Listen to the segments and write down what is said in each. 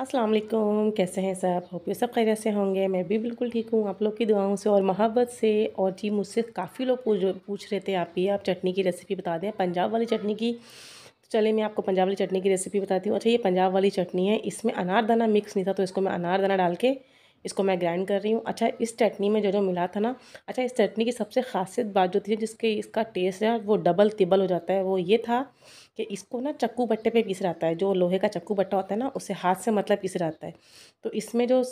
अस्सलाम वालेकुम कैसे हैं सब होप यू सब खैरियत से होंगे मैं भी बिल्कुल ठीक हूँ आप लोग की दुआओं से और मोहब्बत से और जी मुझसे काफ़ी लोग पूछ पूछ रहे थे आप ये आप चटनी की रेसिपी बता दें पंजाब वाली चटनी की तो चले मैं आपको पंजाब वाली चटनी की रेसिपी बताती हूँ अच्छा ये पंजाब वाली चटनी है इसमें अनारदाना मिक्स नहीं था तो इसको मैं अनारदाना डाल के इसको मैं ग्राइंड कर रही हूँ अच्छा इस चटनी में जो जो मिला था ना अच्छा इस चटनी की सबसे खासियत बात जो थी जिसके इसका टेस्ट है वो डबल तिबल हो जाता है वो ये था कि इसको ना चक्कू बट्टे पे पीस रहता है जो लोहे का चक्कू बट्टा होता है ना उसे हाथ से मतलब पीस रहता है तो इसमें जो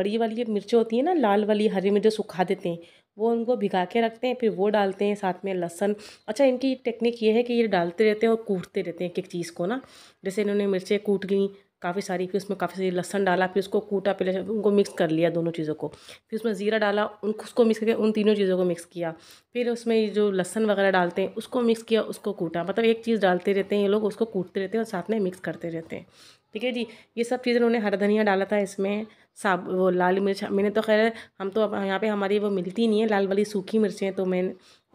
बड़ी वाली मिर्चें होती हैं ना लाल वाली हरी मिर्च सुखा देते हैं वो उनको भिगा के रखते हैं फिर वो डालते हैं साथ में लहसन अच्छा इनकी टेक्निक ये है कि ये डालते रहते हैं और कूटते रहते हैं एक एक चीज़ को ना जैसे इन्होंने मिर्चें कूट गई काफ़ी सारी फिर उसमें काफ़ी सारी लहसन डाला फिर उसको कूटा पहले उनको मिक्स कर लिया दोनों चीज़ों को फिर उसमें ज़ीरा डाला उन उसको मिक्स करके उन तीनों चीज़ों को मिक्स किया फिर उसमें जो लहसन वगैरह डालते हैं उसको मिक्स किया उसको कूटा मतलब एक चीज़ डालते रहते हैं ये लोग उसको कूटते रहते हैं और साथ में मिक्स करते रहते हैं ठीक है जी ये सब चीज़ें उन्होंने हरा धनिया डाला था इसमें साब वो लाल मिर्च मैंने तो खैर हम तो अब यहाँ पे हमारी वो मिलती नहीं है लाल वाली सूखी मिर्चें तो मैंने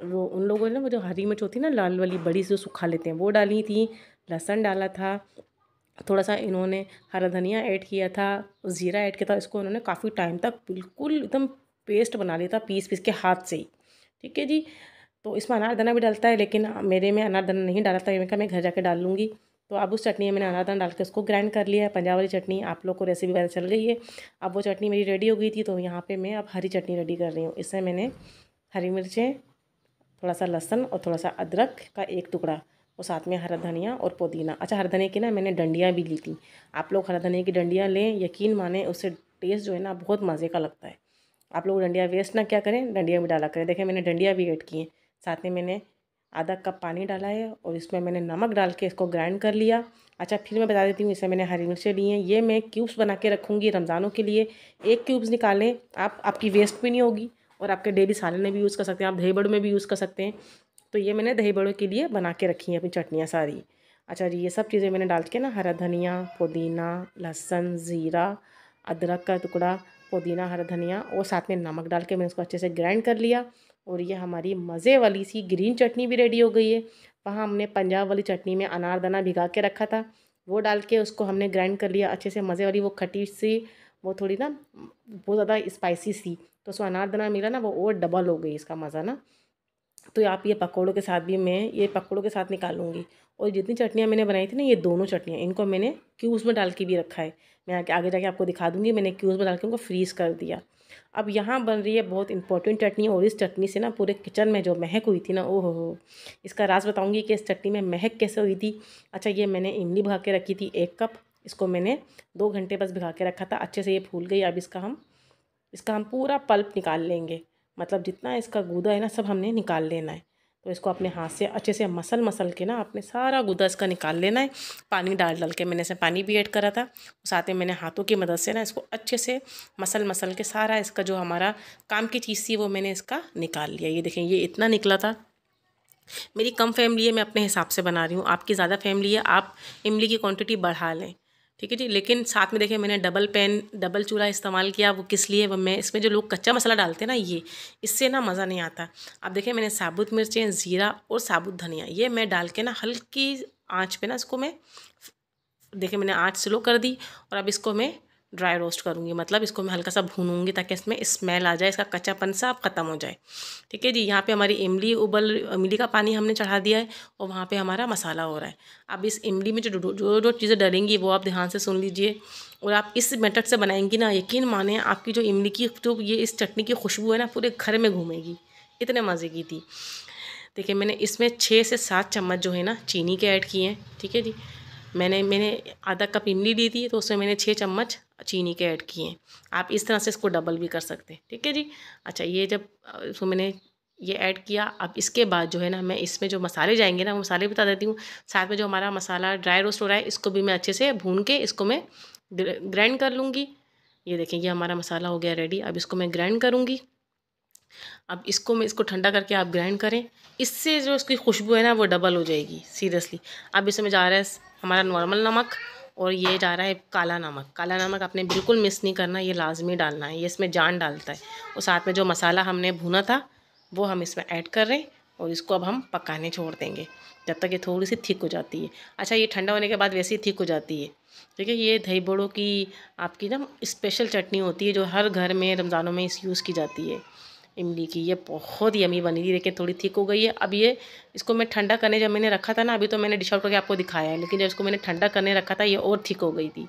वो उन लोगों ने वो जो हरी मिर्च होती है ना लाल वाली बड़ी से सुखा लेते हैं वो डाली थी लहसन डाला था थोड़ा सा इन्होंने हरा धनिया ऐड किया था ज़ीरा ऐड किया था इसको इन्होंने काफ़ी टाइम तक बिल्कुल एकदम पेस्ट बना लिया था पीस पीस के हाथ से ही ठीक है जी तो इसमें अनारदाना भी डालता है लेकिन मेरे में अनारदाना नहीं डाला था मैं कहा मैं घर जाके डाल लूँगी तो अब उस चटनी में मैंने अनारदाना डाल के उसको ग्राइंड कर लिया है पंजाब वाली चटनी आप लोग को रेसिपी वगैरह चल रही है अब वो चटनी मेरी रेडी हो गई थी तो यहाँ पर मैं अब हरी चटनी रेडी कर रही हूँ इससे मैंने हरी मिर्चें थोड़ा सा लहसुन और थोड़ा सा अदरक का एक टुकड़ा और साथ में हरा धनिया और पुदीना अच्छा हरा धनिया की ना मैंने डंडियाँ भी ली थी आप लोग हरा धनिया की डंडियाँ लें यकीन माने उससे टेस्ट जो है ना बहुत मज़े का लगता है आप लोग डंडिया वेस्ट ना क्या करें डंडिया भी डाला करें देखें मैंने डंडिया भी ऐड की हैं साथ में मैंने आधा कप पानी डाला है और इसमें मैंने नमक डाल के इसको ग्राइंड कर लिया अच्छा फिर मैं बता देती हूँ इसमें मैंने हरी मिर्चें ली हैं ये मैं क्यूब्स बना के रखूँगी रमज़ानों के लिए एक क्यूब्स निकालें आप आपकी वेस्ट भी नहीं होगी और आपके डेली सालन में भी यूज़ कर सकते हैं आप दही बड़ में भी यूज़ कर सकते हैं तो ये मैंने दही बड़ों के लिए बना के रखी हैं अपनी चटनियाँ सारी अच्छा जी ये सब चीज़ें मैंने डाल के ना हरा धनिया पुदीना लहसुन ज़ीरा अदरक का टुकड़ा पुदीना हरा धनिया और साथ में नमक डाल के मैंने उसको अच्छे से ग्राइंड कर लिया और ये हमारी मज़े वाली सी ग्रीन चटनी भी रेडी हो गई है वहाँ हमने पंजाब वाली चटनी में अनारदाना भिगा के रखा था वो डाल के उसको हमने ग्राइंड कर लिया अच्छे से मज़े वाली वो खटी सी वो थोड़ी ना बहुत ज़्यादा स्पाइसी सी तो उसको अनारदाना मिला ना वो और डबल हो गई इसका मज़ा ना तो आप ये पकौड़ों के साथ भी मैं ये पकौड़ों के साथ निकालूंगी और जितनी चटनियाँ मैंने बनाई थी ना ये दोनों चटनियाँ इनको मैंने क्यूज़ में डाल के भी रखा है मैं आगे आगे जाके आपको दिखा दूँगी मैंने क्यूज़ में डाल के उनको फ्रीज़ कर दिया अब यहाँ बन रही है बहुत इंपॉर्टेंट चटनी और इस चटनी से ना पूरे किचन में जो महक हुई थी ना ओह हो इसका राज बताऊँगी कि इस चटनी में महक कैसे हुई थी अच्छा ये मैंने इमली भगा के रखी थी एक कप इसको मैंने दो घंटे बस भिगा के रखा था अच्छे से ये फूल गई अब इसका हम इसका हम पूरा पल्प निकाल लेंगे मतलब जितना इसका गूदा है ना सब हमने निकाल लेना है तो इसको अपने हाथ से अच्छे से मसल मसल के ना अपने सारा गूदा इसका निकाल लेना है पानी डाल डाल के मैंने इसे पानी भी ऐड करा था साथ में मैंने हाथों की मदद से ना इसको अच्छे से मसल मसल के सारा इसका जो हमारा काम की चीज़ थी वो मैंने इसका निकाल लिया ये देखें ये इतना निकला था मेरी कम फैमिली है मैं अपने हिसाब से बना रही हूँ आपकी ज़्यादा फैमिली है आप इमली की क्वान्टिटी बढ़ा लें ठीक है जी लेकिन साथ में देखिए मैंने डबल पेन डबल चूल्हा इस्तेमाल किया वो किस लिए वो मैं इसमें जो लोग कच्चा मसाला डालते हैं ना ये इससे ना मज़ा नहीं आता अब देखिए मैंने साबुत मिर्चें ज़ीरा और साबुत धनिया ये मैं डाल के ना हल्की आँच पर ना इसको मैं देखिए मैंने आँच स्लो कर दी और अब इसको मैं ड्राई रोस्ट करूँगी मतलब इसको मैं हल्का सा भूनूंगी ताकि इसमें स्मेल आ जाए इसका कच्चापन साफ ख़त्म हो जाए ठीक है जी यहाँ पे हमारी इमली उबल इमली का पानी हमने चढ़ा दिया है और वहाँ पे हमारा मसाला हो रहा है अब इस इमली में जो जो जो चीज़ें डलेंगी वो आप ध्यान से सुन लीजिए और आप इस मेथड से बनाएंगी ना यकीन माने आपकी जो इमली की जो ये इस चटनी की खुशबू है ना पूरे घर में घूमेगी इतने मज़े की थी देखिए मैंने इसमें छः से सात चम्मच जो है ना चीनी के ऐड किए हैं ठीक है जी मैंने मैंने आधा कप इमली ली थी तो उसमें मैंने छः चम्मच चीनी के ऐड किए हैं आप इस तरह से इसको डबल भी कर सकते हैं ठीक है जी अच्छा ये जब इसको मैंने ये ऐड किया अब इसके बाद जो है ना मैं इसमें जो मसाले जाएंगे ना वो मसाले बता देती हूँ साथ में जो हमारा मसाला ड्राई रोस्ट हो रहा है इसको भी मैं अच्छे से भून के इसको मैं ग्राइंड कर लूँगी ये देखें ये हमारा मसाला हो गया रेडी अब इसको मैं ग्राइंड करूँगी अब इसको मैं इसको ठंडा करके आप ग्राइंड करें इससे जो उसकी खुशबू है ना वो डबल हो जाएगी सीरियसली अब इसमें जा रहा है हमारा नॉर्मल नमक और ये जा रहा है काला नमक काला नमक आपने बिल्कुल मिस नहीं करना ये लाजमी डालना है ये इसमें जान डालता है और साथ में जो मसाला हमने भुना था वो हम इसमें ऐड कर रहे हैं और इसको अब हम पकाने छोड़ देंगे जब तक ये थोड़ी सी थिक हो जाती है अच्छा ये ठंडा होने के बाद वैसे ही थिक हो जाती है ठीक है ये दही बड़ों की आपकी ना स्पेशल चटनी होती है जो हर घर में रमज़ानों में इस यूज़ की जाती है इमली की ये बहुत ही अमी बनी थी लेकिन थोड़ी थिक हो गई है अब ये इसको मैं ठंडा करने जब मैंने रखा था ना अभी तो मैंने डिश आउट करके आपको दिखाया है लेकिन जब इसको मैंने ठंडा करने रखा था ये और थिक हो गई थी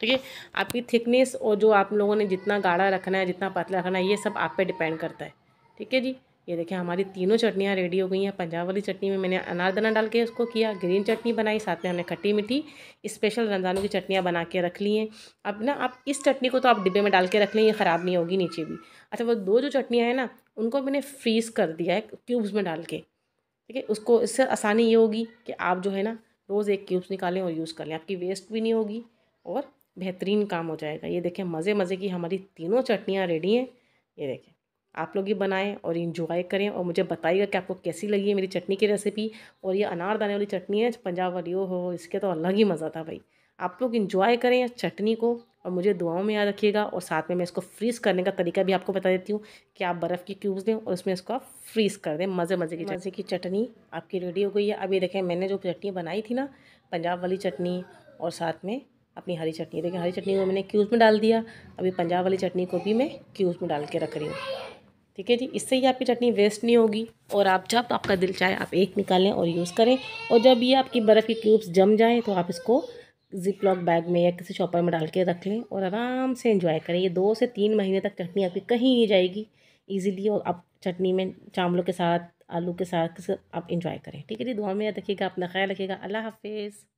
ठीक है आपकी थिकनेस और जो आप लोगों ने जितना गाढ़ा रखना है जितना पतला रखना है ये सब आप पर डिपेंड करता है ठीक है जी ये देखें हमारी तीनों चटनियाँ रेडी हो गई हैं पंजाब वाली चटनी में मैंने अनारदाना डाल के उसको किया ग्रीन चटनी बनाई साथ में हमने खट्टी मीठी स्पेशल रमज़ानों की चटनियाँ बना के रख ली हैं अब ना आप इस चटनी को तो आप डिब्बे में डाल के रख लें ये ख़राब नहीं होगी नीचे भी अच्छा वो दो जो चटनियाँ हैं ना उनको मैंने फ्रीज़ कर दिया है क्यूब्स में डाल के ठीक है उसको इससे आसानी ये होगी कि आप जो है ना रोज़ एक क्यूब्स निकालें और यूज़ कर लें आपकी वेस्ट भी नहीं होगी और बेहतरीन काम हो जाएगा ये देखें मज़े मज़े की हमारी तीनों चटनियाँ रेडी हैं ये देखें आप लोग ये बनाएं और इन्जॉय करें और मुझे बताइएगा कि आपको कैसी लगी है मेरी चटनी की रेसिपी और ये अनारदाने वाली चटनी है पंजाब वाली हो इसके तो अलग ही मज़ा था भाई आप लोग इन्जॉय करें चटनी को और मुझे दुआओं में याद रखिएगा और साथ में मैं इसको फ्रीज़ करने का तरीका भी आपको बता देती हूँ कि आप बर्फ़ की क्यूब्स दें और उसमें इसको आप फ्रीज़ कर दें मज़े मज़े की जैसे की चटनी आपकी रेडी हो गई है अभी देखें मैंने जो चटनी बनाई थी ना पंजाब वाली चटनी और साथ में अपनी हरी चटनी देखें हरी चटनी को मैंने क्यूज़ में डाल दिया अभी पंजाब वाली चटनी को भी मैं क्यूज़ में डाल के रख रही हूँ ठीक है जी इससे ही आपकी चटनी वेस्ट नहीं होगी और आप जब आपका दिल चाहे आप एक निकालें और यूज़ करें और जब ये आपकी बर्फ़ के क्यूब्स जम जाएँ तो आप इसको जिप लॉक बैग में या किसी शॉपर में डाल के रख लें और आराम से इंजॉय करें ये दो से तीन महीने तक चटनी आपकी कहीं नहीं जाएगी ईजिली और आप चटनी में चावलों के साथ आलू के साथ आप इंजॉय करें ठीक है जी दुआ में रखिएगा अपना ख्याल रखिएगा अल्लाह हाफिज़